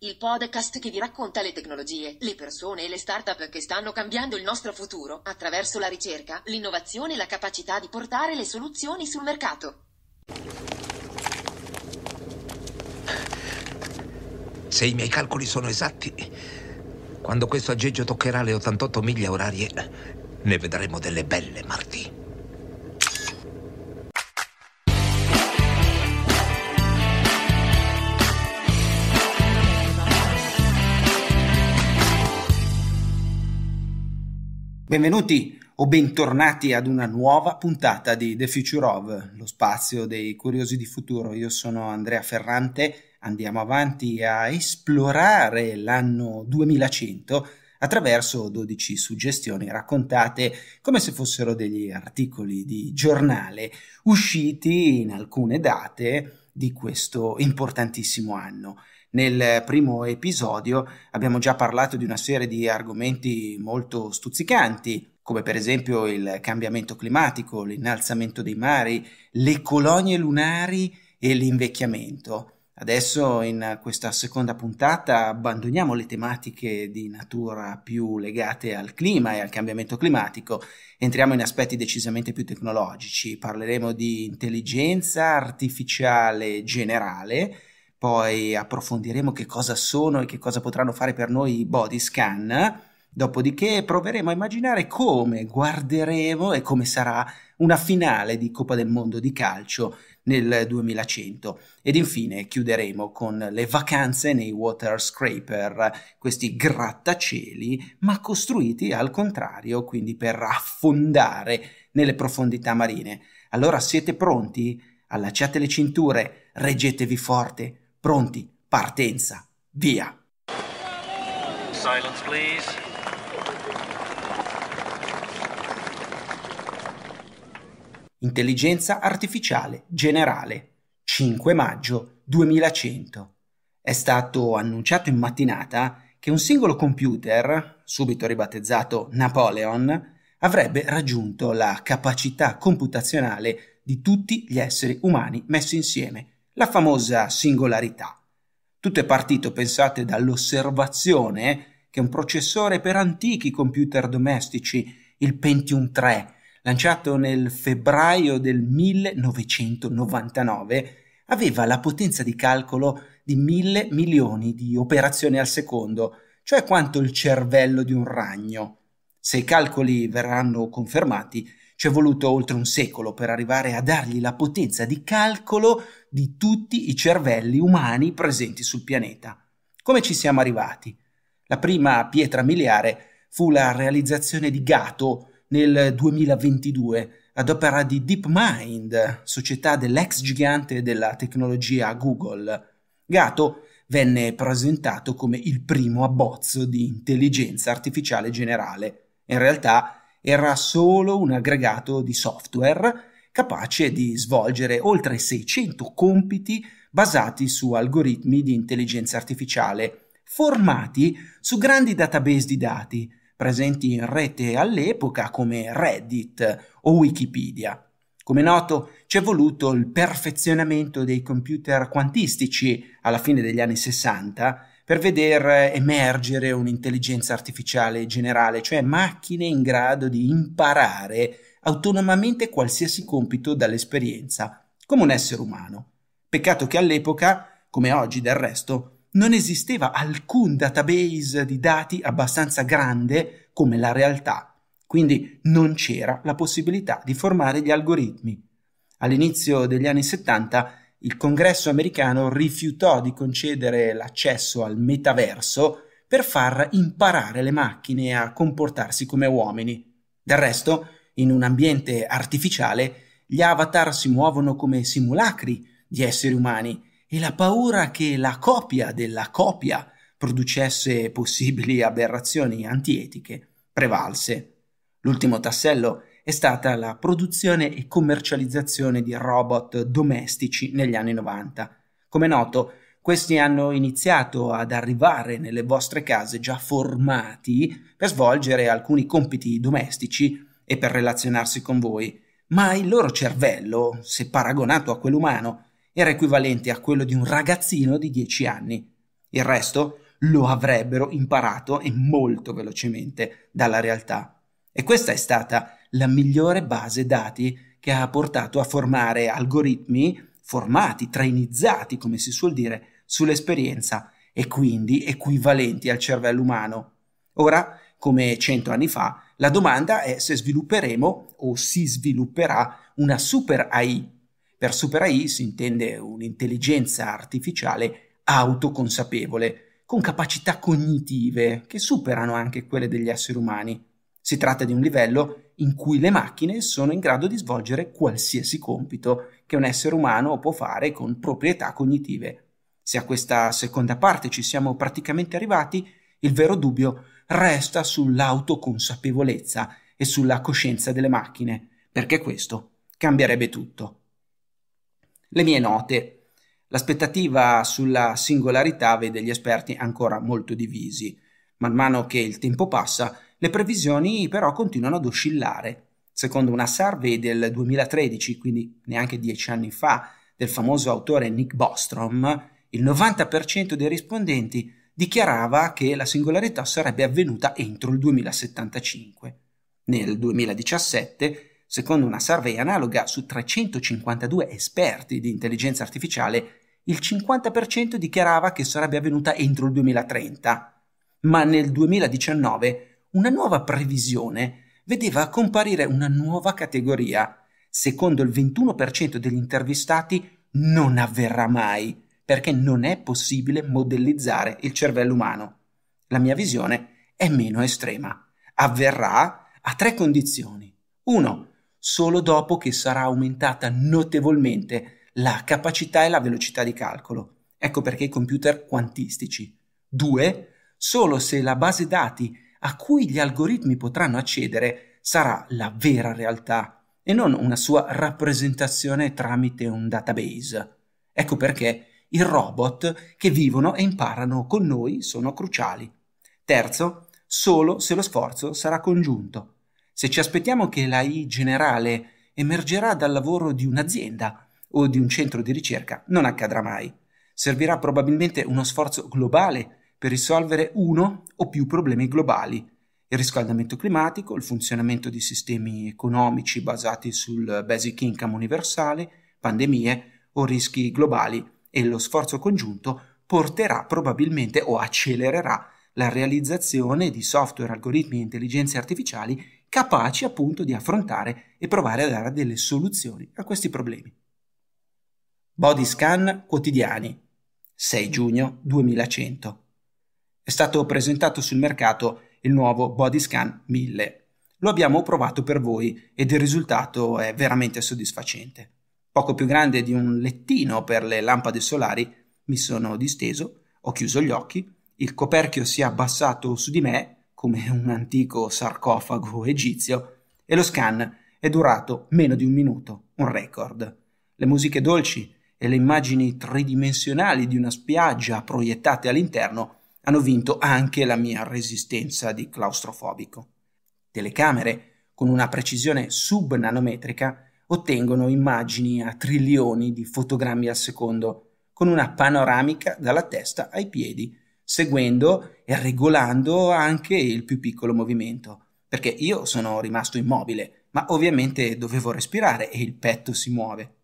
Il podcast che vi racconta le tecnologie, le persone e le start-up che stanno cambiando il nostro futuro attraverso la ricerca, l'innovazione e la capacità di portare le soluzioni sul mercato. Se i miei calcoli sono esatti, quando questo aggeggio toccherà le 88 miglia orarie, ne vedremo delle belle martì. Benvenuti o bentornati ad una nuova puntata di The Future of, lo spazio dei curiosi di futuro. Io sono Andrea Ferrante, andiamo avanti a esplorare l'anno 2100 attraverso 12 suggestioni raccontate come se fossero degli articoli di giornale usciti in alcune date di questo importantissimo anno. Nel primo episodio abbiamo già parlato di una serie di argomenti molto stuzzicanti, come per esempio il cambiamento climatico, l'innalzamento dei mari, le colonie lunari e l'invecchiamento. Adesso in questa seconda puntata abbandoniamo le tematiche di natura più legate al clima e al cambiamento climatico, entriamo in aspetti decisamente più tecnologici, parleremo di intelligenza artificiale generale, poi approfondiremo che cosa sono e che cosa potranno fare per noi i body scan, dopodiché proveremo a immaginare come guarderemo e come sarà una finale di Coppa del Mondo di calcio nel 2100 ed infine chiuderemo con le vacanze nei water scraper, questi grattacieli ma costruiti al contrario, quindi per affondare nelle profondità marine. Allora siete pronti? Allacciate le cinture, reggetevi forte, Pronti, partenza, via! Silence, please. Intelligenza artificiale generale 5 maggio 2100. È stato annunciato in mattinata che un singolo computer, subito ribattezzato Napoleon, avrebbe raggiunto la capacità computazionale di tutti gli esseri umani messi insieme la famosa singolarità. Tutto è partito, pensate, dall'osservazione che un processore per antichi computer domestici, il Pentium 3, lanciato nel febbraio del 1999, aveva la potenza di calcolo di mille milioni di operazioni al secondo, cioè quanto il cervello di un ragno. Se i calcoli verranno confermati, ci è voluto oltre un secolo per arrivare a dargli la potenza di calcolo di tutti i cervelli umani presenti sul pianeta. Come ci siamo arrivati? La prima pietra miliare fu la realizzazione di Gato nel 2022 ad opera di DeepMind, società dell'ex gigante della tecnologia Google. Gato venne presentato come il primo abbozzo di intelligenza artificiale generale. In realtà era solo un aggregato di software capace di svolgere oltre 600 compiti basati su algoritmi di intelligenza artificiale, formati su grandi database di dati presenti in rete all'epoca come Reddit o Wikipedia. Come noto, ci è voluto il perfezionamento dei computer quantistici alla fine degli anni 60 per veder emergere un'intelligenza artificiale generale, cioè macchine in grado di imparare autonomamente qualsiasi compito dall'esperienza, come un essere umano. Peccato che all'epoca, come oggi del resto, non esisteva alcun database di dati abbastanza grande come la realtà, quindi non c'era la possibilità di formare gli algoritmi. All'inizio degli anni 70 il congresso americano rifiutò di concedere l'accesso al metaverso per far imparare le macchine a comportarsi come uomini. Del resto, in un ambiente artificiale, gli avatar si muovono come simulacri di esseri umani e la paura che la copia della copia producesse possibili aberrazioni antietiche prevalse. L'ultimo tassello è stata la produzione e commercializzazione di robot domestici negli anni 90. Come noto, questi hanno iniziato ad arrivare nelle vostre case già formati per svolgere alcuni compiti domestici e per relazionarsi con voi, ma il loro cervello, se paragonato a quello umano, era equivalente a quello di un ragazzino di 10 anni. Il resto lo avrebbero imparato e molto velocemente dalla realtà. E questa è stata la la migliore base dati che ha portato a formare algoritmi formati, trainizzati, come si suol dire, sull'esperienza e quindi equivalenti al cervello umano. Ora, come cento anni fa, la domanda è se svilupperemo o si svilupperà una super AI. Per super AI si intende un'intelligenza artificiale autoconsapevole, con capacità cognitive che superano anche quelle degli esseri umani. Si tratta di un livello in cui le macchine sono in grado di svolgere qualsiasi compito che un essere umano può fare con proprietà cognitive. Se a questa seconda parte ci siamo praticamente arrivati, il vero dubbio resta sull'autoconsapevolezza e sulla coscienza delle macchine, perché questo cambierebbe tutto. Le mie note. L'aspettativa sulla singolarità vede gli esperti ancora molto divisi. Man mano che il tempo passa, le previsioni però continuano ad oscillare. Secondo una survey del 2013, quindi neanche dieci anni fa, del famoso autore Nick Bostrom, il 90% dei rispondenti dichiarava che la singolarità sarebbe avvenuta entro il 2075. Nel 2017, secondo una survey analoga su 352 esperti di intelligenza artificiale, il 50% dichiarava che sarebbe avvenuta entro il 2030, ma nel 2019 una nuova previsione vedeva comparire una nuova categoria. Secondo il 21% degli intervistati non avverrà mai, perché non è possibile modellizzare il cervello umano. La mia visione è meno estrema. Avverrà a tre condizioni. 1. Solo dopo che sarà aumentata notevolmente la capacità e la velocità di calcolo. Ecco perché i computer quantistici. 2. Solo se la base dati a cui gli algoritmi potranno accedere sarà la vera realtà e non una sua rappresentazione tramite un database. Ecco perché i robot che vivono e imparano con noi sono cruciali. Terzo, solo se lo sforzo sarà congiunto. Se ci aspettiamo che l'AI generale emergerà dal lavoro di un'azienda o di un centro di ricerca, non accadrà mai. Servirà probabilmente uno sforzo globale per risolvere uno o più problemi globali, il riscaldamento climatico, il funzionamento di sistemi economici basati sul basic income universale, pandemie o rischi globali e lo sforzo congiunto porterà probabilmente o accelererà la realizzazione di software, algoritmi e intelligenze artificiali capaci appunto di affrontare e provare a dare delle soluzioni a questi problemi. Body scan quotidiani 6 giugno 2100 è stato presentato sul mercato il nuovo Bodyscan 1000. Lo abbiamo provato per voi ed il risultato è veramente soddisfacente. Poco più grande di un lettino per le lampade solari, mi sono disteso, ho chiuso gli occhi, il coperchio si è abbassato su di me come un antico sarcofago egizio e lo scan è durato meno di un minuto, un record. Le musiche dolci e le immagini tridimensionali di una spiaggia proiettate all'interno hanno vinto anche la mia resistenza di claustrofobico. Telecamere, con una precisione subnanometrica, ottengono immagini a trilioni di fotogrammi al secondo, con una panoramica dalla testa ai piedi, seguendo e regolando anche il più piccolo movimento, perché io sono rimasto immobile, ma ovviamente dovevo respirare e il petto si muove.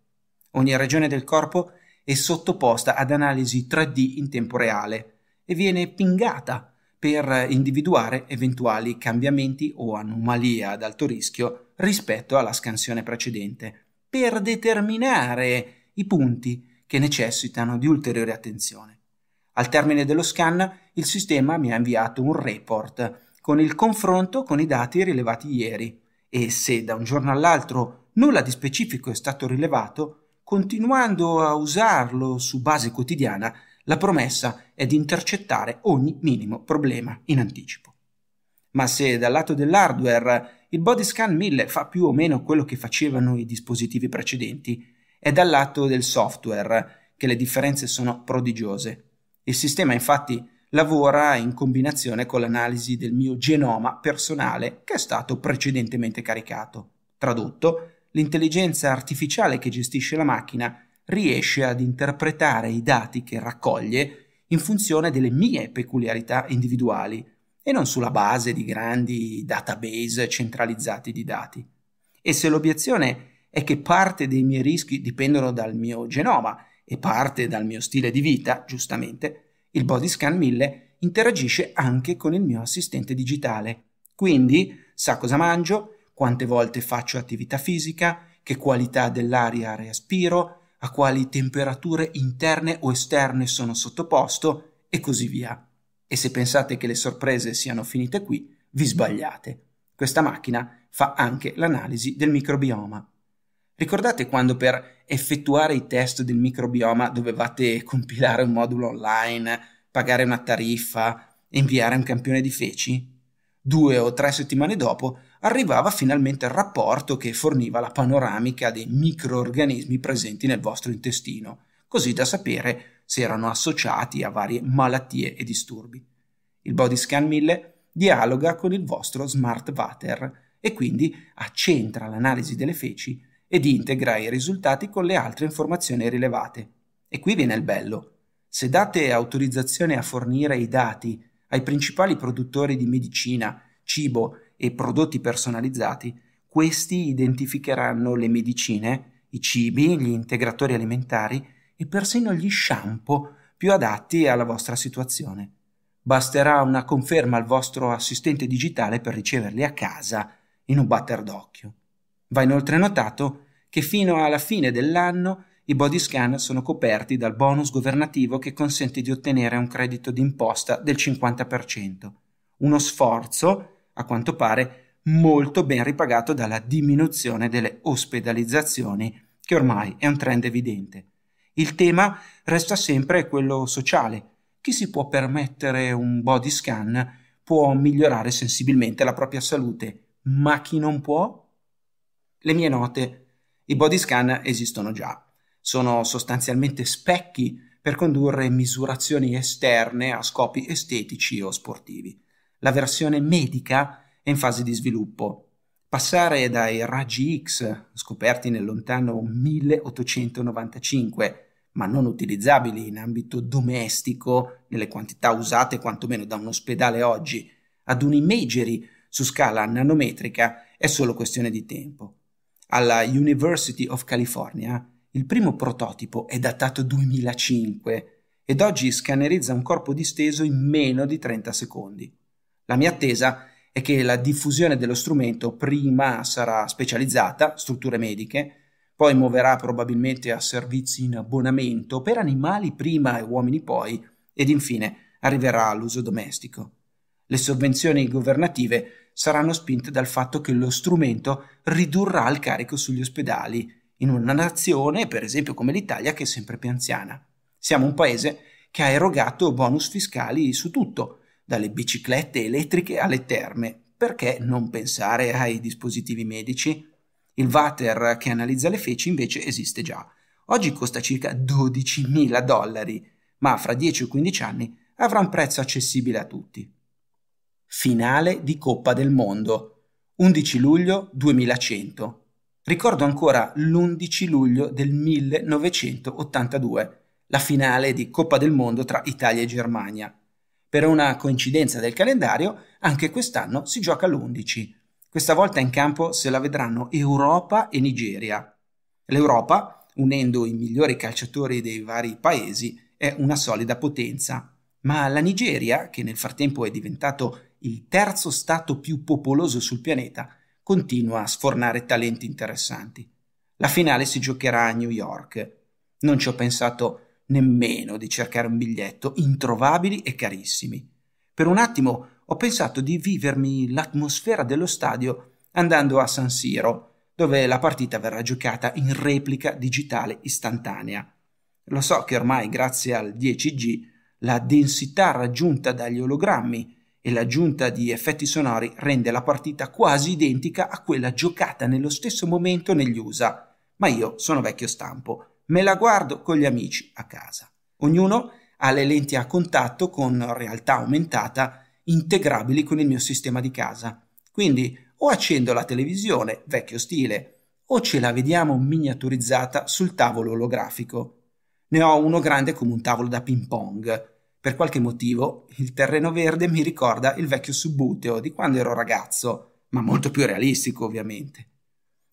Ogni regione del corpo è sottoposta ad analisi 3D in tempo reale, e viene pingata per individuare eventuali cambiamenti o anomalie ad alto rischio rispetto alla scansione precedente, per determinare i punti che necessitano di ulteriore attenzione. Al termine dello scan, il sistema mi ha inviato un report con il confronto con i dati rilevati ieri e se da un giorno all'altro nulla di specifico è stato rilevato, continuando a usarlo su base quotidiana la promessa è di intercettare ogni minimo problema in anticipo. Ma se dal lato dell'hardware il body scan 1000 fa più o meno quello che facevano i dispositivi precedenti, è dal lato del software che le differenze sono prodigiose. Il sistema infatti lavora in combinazione con l'analisi del mio genoma personale che è stato precedentemente caricato. Tradotto, l'intelligenza artificiale che gestisce la macchina riesce ad interpretare i dati che raccoglie in funzione delle mie peculiarità individuali e non sulla base di grandi database centralizzati di dati. E se l'obiezione è che parte dei miei rischi dipendono dal mio genoma e parte dal mio stile di vita, giustamente, il Body Scan 1000 interagisce anche con il mio assistente digitale. Quindi sa cosa mangio, quante volte faccio attività fisica, che qualità dell'aria respiro, a quali temperature interne o esterne sono sottoposto e così via. E se pensate che le sorprese siano finite qui, vi sbagliate. Questa macchina fa anche l'analisi del microbioma. Ricordate quando per effettuare i test del microbioma dovevate compilare un modulo online, pagare una tariffa, inviare un campione di feci? Due o tre settimane dopo arrivava finalmente il rapporto che forniva la panoramica dei microorganismi presenti nel vostro intestino, così da sapere se erano associati a varie malattie e disturbi. Il Body Scan 1000 dialoga con il vostro smart water e quindi accentra l'analisi delle feci ed integra i risultati con le altre informazioni rilevate. E qui viene il bello. Se date autorizzazione a fornire i dati ai principali produttori di medicina, cibo e prodotti personalizzati, questi identificheranno le medicine, i cibi, gli integratori alimentari e persino gli shampoo più adatti alla vostra situazione. Basterà una conferma al vostro assistente digitale per riceverli a casa in un batter d'occhio. Va inoltre notato che fino alla fine dell'anno i body scan sono coperti dal bonus governativo che consente di ottenere un credito d'imposta del 50%, uno sforzo a quanto pare molto ben ripagato dalla diminuzione delle ospedalizzazioni, che ormai è un trend evidente. Il tema resta sempre quello sociale. Chi si può permettere un body scan può migliorare sensibilmente la propria salute, ma chi non può? Le mie note. I body scan esistono già. Sono sostanzialmente specchi per condurre misurazioni esterne a scopi estetici o sportivi la versione medica è in fase di sviluppo. Passare dai raggi X, scoperti nel lontano 1895, ma non utilizzabili in ambito domestico nelle quantità usate quantomeno da un ospedale oggi, ad un imagery su scala nanometrica è solo questione di tempo. Alla University of California il primo prototipo è datato 2005 ed oggi scannerizza un corpo disteso in meno di 30 secondi. La mia attesa è che la diffusione dello strumento prima sarà specializzata, strutture mediche, poi muoverà probabilmente a servizi in abbonamento per animali prima e uomini poi, ed infine arriverà all'uso domestico. Le sovvenzioni governative saranno spinte dal fatto che lo strumento ridurrà il carico sugli ospedali, in una nazione, per esempio come l'Italia, che è sempre più anziana. Siamo un paese che ha erogato bonus fiscali su tutto, dalle biciclette elettriche alle terme, perché non pensare ai dispositivi medici? Il water che analizza le feci invece esiste già. Oggi costa circa 12.000 dollari, ma fra 10 o 15 anni avrà un prezzo accessibile a tutti. Finale di Coppa del Mondo 11 luglio 2100. Ricordo ancora l'11 luglio del 1982, la finale di Coppa del Mondo tra Italia e Germania. Per una coincidenza del calendario, anche quest'anno si gioca l'11. Questa volta in campo se la vedranno Europa e Nigeria. L'Europa, unendo i migliori calciatori dei vari paesi, è una solida potenza. Ma la Nigeria, che nel frattempo è diventato il terzo stato più popoloso sul pianeta, continua a sfornare talenti interessanti. La finale si giocherà a New York. Non ci ho pensato nemmeno di cercare un biglietto, introvabili e carissimi. Per un attimo ho pensato di vivermi l'atmosfera dello stadio andando a San Siro, dove la partita verrà giocata in replica digitale istantanea. Lo so che ormai, grazie al 10G, la densità raggiunta dagli ologrammi e l'aggiunta di effetti sonori rende la partita quasi identica a quella giocata nello stesso momento negli USA, ma io sono vecchio stampo Me la guardo con gli amici a casa. Ognuno ha le lenti a contatto con realtà aumentata integrabili con il mio sistema di casa. Quindi o accendo la televisione, vecchio stile, o ce la vediamo miniaturizzata sul tavolo olografico. Ne ho uno grande come un tavolo da ping pong. Per qualche motivo il terreno verde mi ricorda il vecchio subbuteo di quando ero ragazzo, ma molto più realistico ovviamente.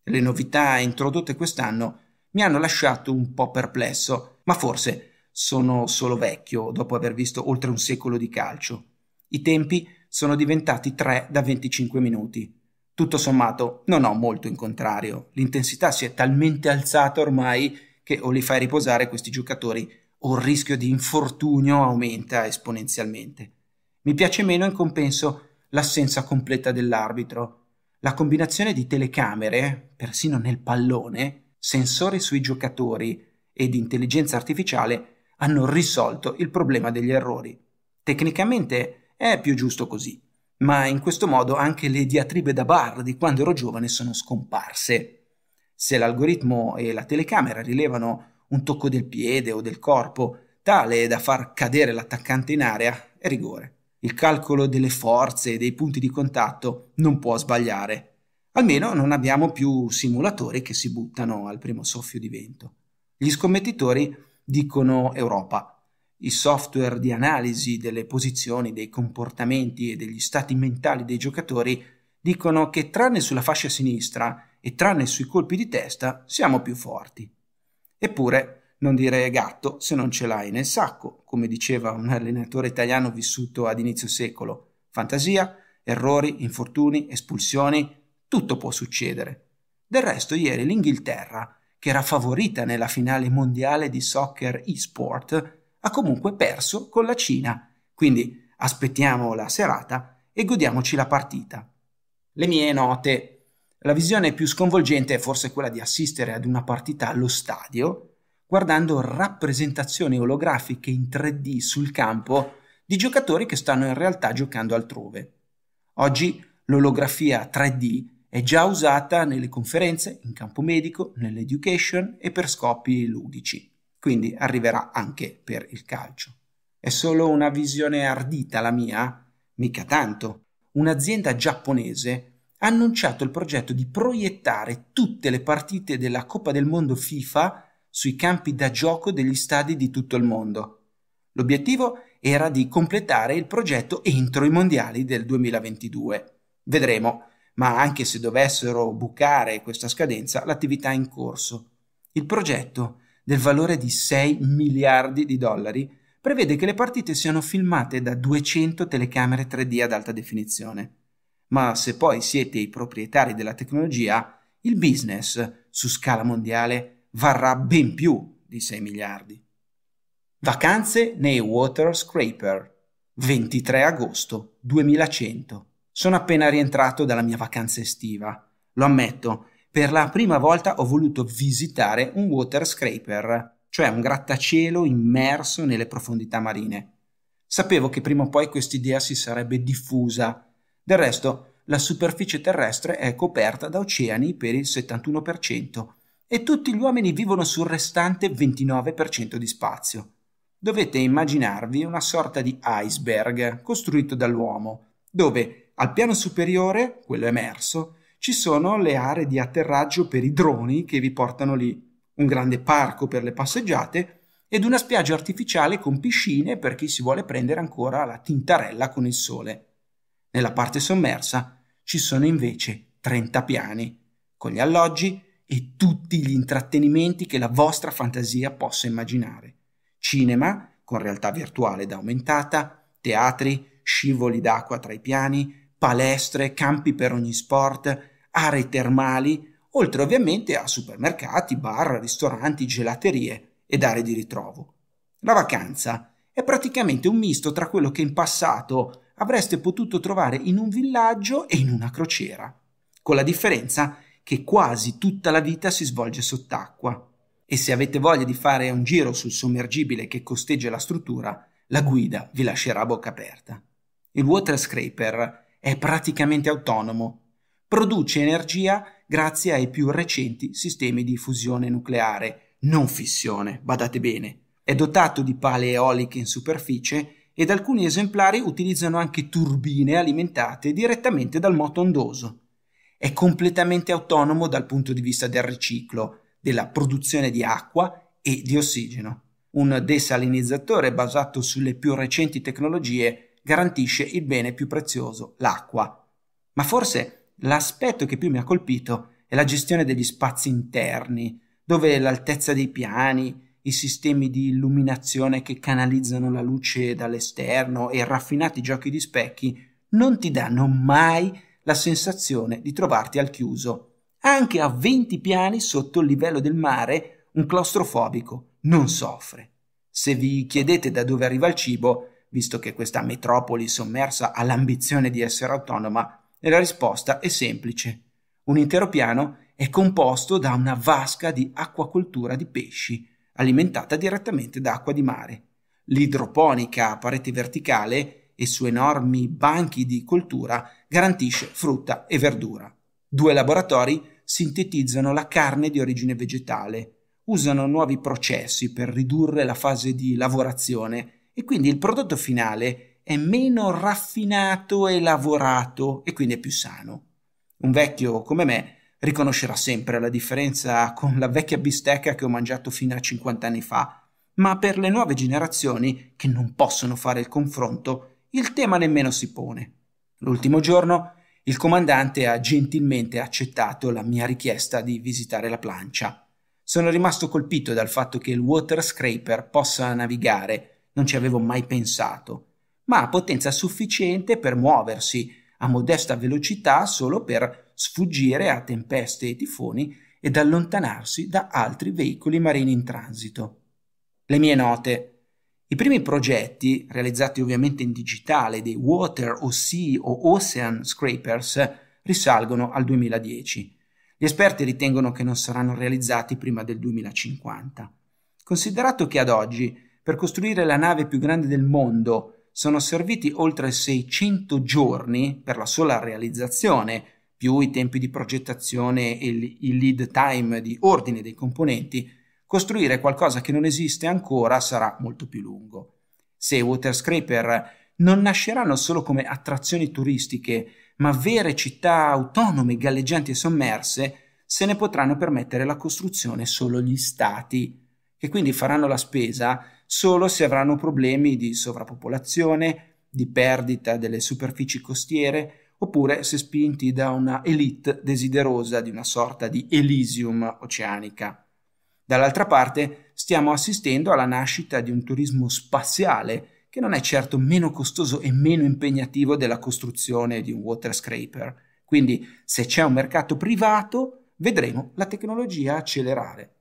Le novità introdotte quest'anno mi hanno lasciato un po' perplesso, ma forse sono solo vecchio dopo aver visto oltre un secolo di calcio. I tempi sono diventati 3 da 25 minuti. Tutto sommato non ho molto in contrario, l'intensità si è talmente alzata ormai che o li fai riposare questi giocatori o il rischio di infortunio aumenta esponenzialmente. Mi piace meno in compenso l'assenza completa dell'arbitro. La combinazione di telecamere, persino nel pallone, sensori sui giocatori ed intelligenza artificiale hanno risolto il problema degli errori. Tecnicamente è più giusto così, ma in questo modo anche le diatribe da bar di quando ero giovane sono scomparse. Se l'algoritmo e la telecamera rilevano un tocco del piede o del corpo, tale da far cadere l'attaccante in area, è rigore. Il calcolo delle forze e dei punti di contatto non può sbagliare, Almeno non abbiamo più simulatori che si buttano al primo soffio di vento. Gli scommettitori dicono Europa. I software di analisi delle posizioni, dei comportamenti e degli stati mentali dei giocatori dicono che tranne sulla fascia sinistra e tranne sui colpi di testa siamo più forti. Eppure, non dire gatto se non ce l'hai nel sacco, come diceva un allenatore italiano vissuto ad inizio secolo. Fantasia, errori, infortuni, espulsioni, tutto può succedere. Del resto ieri l'Inghilterra, che era favorita nella finale mondiale di soccer e-sport, ha comunque perso con la Cina, quindi aspettiamo la serata e godiamoci la partita. Le mie note. La visione più sconvolgente è forse quella di assistere ad una partita allo stadio, guardando rappresentazioni olografiche in 3D sul campo di giocatori che stanno in realtà giocando altrove. Oggi l'olografia 3D è già usata nelle conferenze, in campo medico, nell'education e per scopi ludici, quindi arriverà anche per il calcio. È solo una visione ardita la mia? Mica tanto. Un'azienda giapponese ha annunciato il progetto di proiettare tutte le partite della Coppa del Mondo FIFA sui campi da gioco degli stadi di tutto il mondo. L'obiettivo era di completare il progetto entro i mondiali del 2022. Vedremo, ma anche se dovessero bucare questa scadenza, l'attività è in corso. Il progetto, del valore di 6 miliardi di dollari, prevede che le partite siano filmate da 200 telecamere 3D ad alta definizione. Ma se poi siete i proprietari della tecnologia, il business su scala mondiale varrà ben più di 6 miliardi. Vacanze nei Water Scraper 23 agosto 2100 sono appena rientrato dalla mia vacanza estiva. Lo ammetto, per la prima volta ho voluto visitare un water scraper, cioè un grattacielo immerso nelle profondità marine. Sapevo che prima o poi quest'idea si sarebbe diffusa. Del resto, la superficie terrestre è coperta da oceani per il 71% e tutti gli uomini vivono sul restante 29% di spazio. Dovete immaginarvi una sorta di iceberg costruito dall'uomo, dove al piano superiore, quello emerso, ci sono le aree di atterraggio per i droni che vi portano lì, un grande parco per le passeggiate ed una spiaggia artificiale con piscine per chi si vuole prendere ancora la tintarella con il sole. Nella parte sommersa ci sono invece 30 piani, con gli alloggi e tutti gli intrattenimenti che la vostra fantasia possa immaginare. Cinema, con realtà virtuale ed aumentata, teatri, scivoli d'acqua tra i piani, palestre, campi per ogni sport, aree termali, oltre ovviamente a supermercati, bar, ristoranti, gelaterie ed aree di ritrovo. La vacanza è praticamente un misto tra quello che in passato avreste potuto trovare in un villaggio e in una crociera, con la differenza che quasi tutta la vita si svolge sott'acqua. E se avete voglia di fare un giro sul sommergibile che costeggia la struttura, la guida vi lascerà a bocca aperta. Il water scraper è praticamente autonomo. Produce energia grazie ai più recenti sistemi di fusione nucleare, non fissione, badate bene. È dotato di pale eoliche in superficie ed alcuni esemplari utilizzano anche turbine alimentate direttamente dal moto ondoso. È completamente autonomo dal punto di vista del riciclo, della produzione di acqua e di ossigeno. Un desalinizzatore basato sulle più recenti tecnologie garantisce il bene più prezioso, l'acqua. Ma forse l'aspetto che più mi ha colpito è la gestione degli spazi interni, dove l'altezza dei piani, i sistemi di illuminazione che canalizzano la luce dall'esterno e raffinati giochi di specchi non ti danno mai la sensazione di trovarti al chiuso. Anche a 20 piani sotto il livello del mare, un claustrofobico non soffre. Se vi chiedete da dove arriva il cibo, visto che questa metropoli sommersa ha l'ambizione di essere autonoma? La risposta è semplice. Un intero piano è composto da una vasca di acquacoltura di pesci, alimentata direttamente da acqua di mare. L'idroponica a parete verticale e su enormi banchi di coltura garantisce frutta e verdura. Due laboratori sintetizzano la carne di origine vegetale, usano nuovi processi per ridurre la fase di lavorazione e quindi il prodotto finale è meno raffinato e lavorato e quindi è più sano. Un vecchio come me riconoscerà sempre la differenza con la vecchia bistecca che ho mangiato fino a 50 anni fa, ma per le nuove generazioni che non possono fare il confronto, il tema nemmeno si pone. L'ultimo giorno il comandante ha gentilmente accettato la mia richiesta di visitare la plancia. Sono rimasto colpito dal fatto che il water scraper possa navigare non ci avevo mai pensato, ma a potenza sufficiente per muoversi a modesta velocità solo per sfuggire a tempeste e tifoni ed allontanarsi da altri veicoli marini in transito. Le mie note. I primi progetti, realizzati ovviamente in digitale, dei Water o Sea o Ocean Scrapers, risalgono al 2010. Gli esperti ritengono che non saranno realizzati prima del 2050. Considerato che ad oggi per costruire la nave più grande del mondo sono serviti oltre 600 giorni per la sola realizzazione, più i tempi di progettazione e il lead time di ordine dei componenti, costruire qualcosa che non esiste ancora sarà molto più lungo. Se Water Scraper non nasceranno solo come attrazioni turistiche, ma vere città autonome, galleggianti e sommerse, se ne potranno permettere la costruzione solo gli stati, che quindi faranno la spesa solo se avranno problemi di sovrappopolazione, di perdita delle superfici costiere, oppure se spinti da una elite desiderosa di una sorta di Elysium oceanica. Dall'altra parte stiamo assistendo alla nascita di un turismo spaziale che non è certo meno costoso e meno impegnativo della costruzione di un water scraper. Quindi se c'è un mercato privato vedremo la tecnologia accelerare.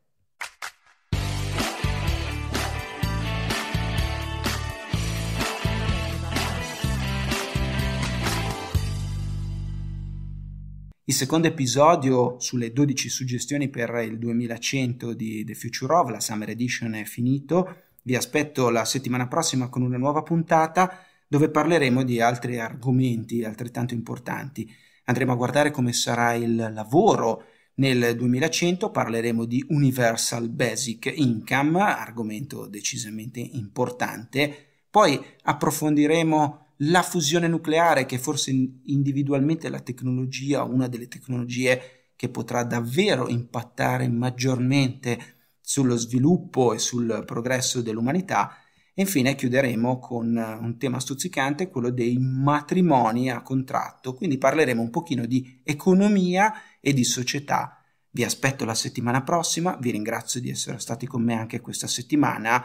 Il secondo episodio sulle 12 suggestioni per il 2100 di The Future of, la Summer Edition è finito. Vi aspetto la settimana prossima con una nuova puntata dove parleremo di altri argomenti altrettanto importanti. Andremo a guardare come sarà il lavoro nel 2100, parleremo di Universal Basic Income, argomento decisamente importante. Poi approfondiremo la fusione nucleare, che forse individualmente è la tecnologia, una delle tecnologie che potrà davvero impattare maggiormente sullo sviluppo e sul progresso dell'umanità. E infine chiuderemo con eh, un tema stuzzicante, quello dei matrimoni a contratto, quindi parleremo un pochino di economia e di società. Vi aspetto la settimana prossima, vi ringrazio di essere stati con me anche questa settimana.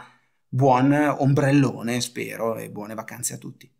Buon ombrellone, spero, e buone vacanze a tutti.